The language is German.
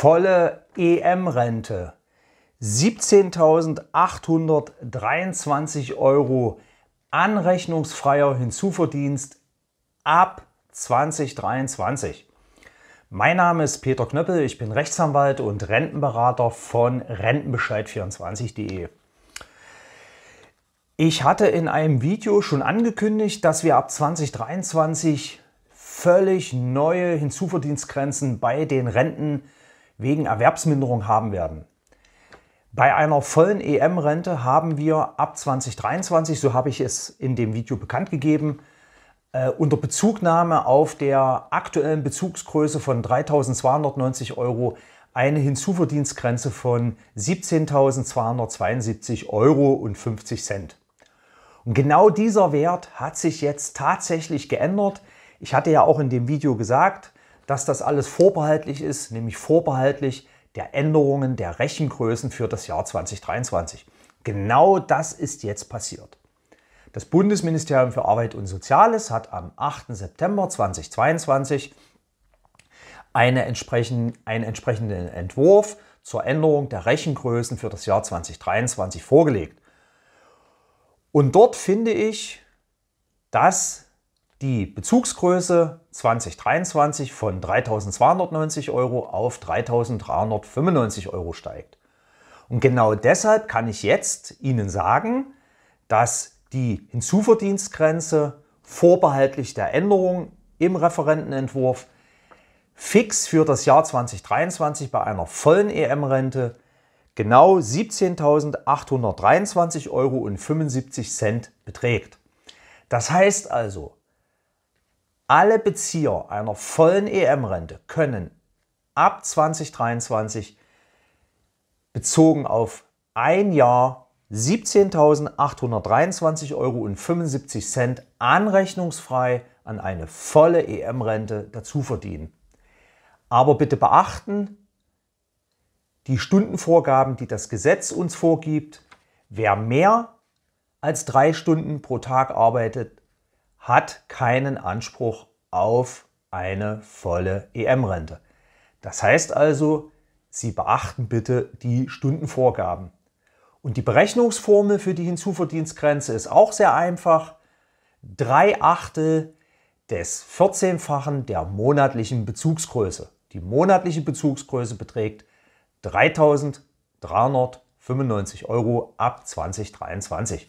volle EM-Rente. 17.823 Euro anrechnungsfreier Hinzuverdienst ab 2023. Mein Name ist Peter Knöppel, ich bin Rechtsanwalt und Rentenberater von Rentenbescheid24.de. Ich hatte in einem Video schon angekündigt, dass wir ab 2023 völlig neue Hinzuverdienstgrenzen bei den Renten wegen Erwerbsminderung haben werden. Bei einer vollen EM-Rente haben wir ab 2023, so habe ich es in dem Video bekannt gegeben, äh, unter Bezugnahme auf der aktuellen Bezugsgröße von 3.290 Euro eine Hinzuverdienstgrenze von 17.272,50 Euro Und genau dieser Wert hat sich jetzt tatsächlich geändert. Ich hatte ja auch in dem Video gesagt, dass das alles vorbehaltlich ist, nämlich vorbehaltlich der Änderungen der Rechengrößen für das Jahr 2023. Genau das ist jetzt passiert. Das Bundesministerium für Arbeit und Soziales hat am 8. September 2022 eine entsprechen, einen entsprechenden Entwurf zur Änderung der Rechengrößen für das Jahr 2023 vorgelegt. Und dort finde ich, dass die Bezugsgröße 2023 von 3.290 Euro auf 3.395 Euro steigt. Und genau deshalb kann ich jetzt Ihnen sagen, dass die Hinzuverdienstgrenze vorbehaltlich der Änderung im Referentenentwurf fix für das Jahr 2023 bei einer vollen EM-Rente genau 17.823,75 Euro beträgt. Das heißt also, alle Bezieher einer vollen EM-Rente können ab 2023 bezogen auf ein Jahr 17.823,75 Euro anrechnungsfrei an eine volle EM-Rente dazu verdienen. Aber bitte beachten, die Stundenvorgaben, die das Gesetz uns vorgibt, wer mehr als drei Stunden pro Tag arbeitet, hat keinen Anspruch auf eine volle EM-Rente. Das heißt also, Sie beachten bitte die Stundenvorgaben. Und die Berechnungsformel für die Hinzuverdienstgrenze ist auch sehr einfach. Drei Achtel des 14-fachen der monatlichen Bezugsgröße. Die monatliche Bezugsgröße beträgt 3.395 Euro ab 2023.